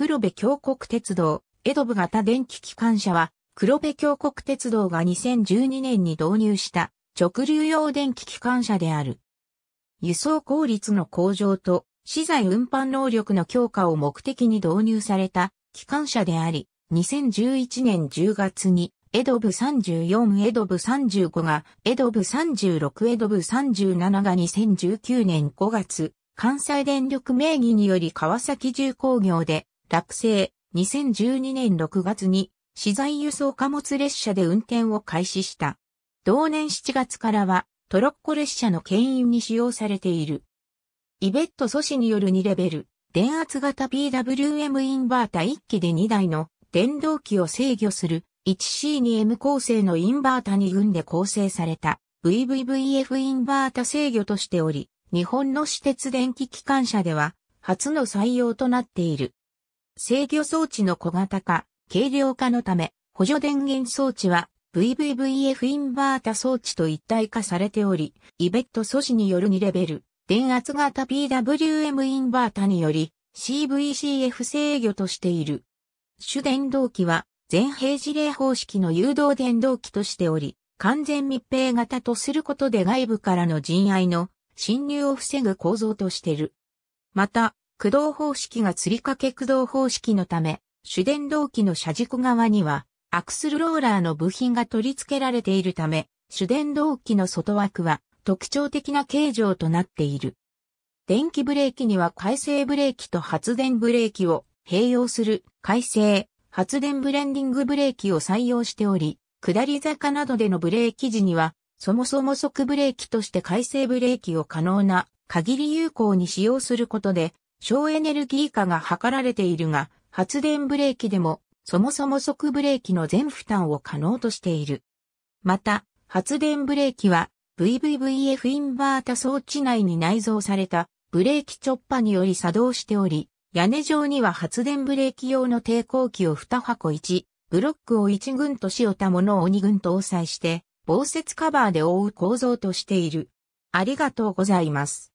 黒部峡谷鉄道、江戸部型電気機関車は、黒部峡谷鉄道が2012年に導入した直流用電気機関車である。輸送効率の向上と資材運搬能力の強化を目的に導入された機関車であり、2011年10月に江戸部34江戸部35が江戸部36江戸部37が2019年5月、関西電力名義により川崎重工業で落成、2012年6月に、資材輸送貨物列車で運転を開始した。同年7月からは、トロッコ列車の牽引に使用されている。イベット阻止による2レベル、電圧型 PWM インバータ1機で2台の電動機を制御する 1C2M 構成のインバータ2群で構成された VVVF インバータ制御としており、日本の私鉄電気機関車では初の採用となっている。制御装置の小型化、軽量化のため、補助電源装置は VVVF インバータ装置と一体化されており、イベット素子による2レベル、電圧型 PWM インバータにより CVCF 制御としている。主電動機は全閉事例方式の誘導電動機としており、完全密閉型とすることで外部からの人愛の侵入を防ぐ構造としている。また、駆動方式が吊り掛け駆動方式のため、主電動機の車軸側には、アクスルローラーの部品が取り付けられているため、主電動機の外枠は特徴的な形状となっている。電気ブレーキには回生ブレーキと発電ブレーキを併用する回生、発電ブレンディングブレーキを採用しており、下り坂などでのブレーキ時には、そもそも即ブレーキとして回生ブレーキを可能な限り有効に使用することで、省エネルギー化が図られているが、発電ブレーキでも、そもそも即ブレーキの全負担を可能としている。また、発電ブレーキは、VVVF インバータ装置内に内蔵されたブレーキチョッパにより作動しており、屋根上には発電ブレーキ用の抵抗器を2箱1、ブロックを1群としおたものを2群搭載して、防雪カバーで覆う構造としている。ありがとうございます。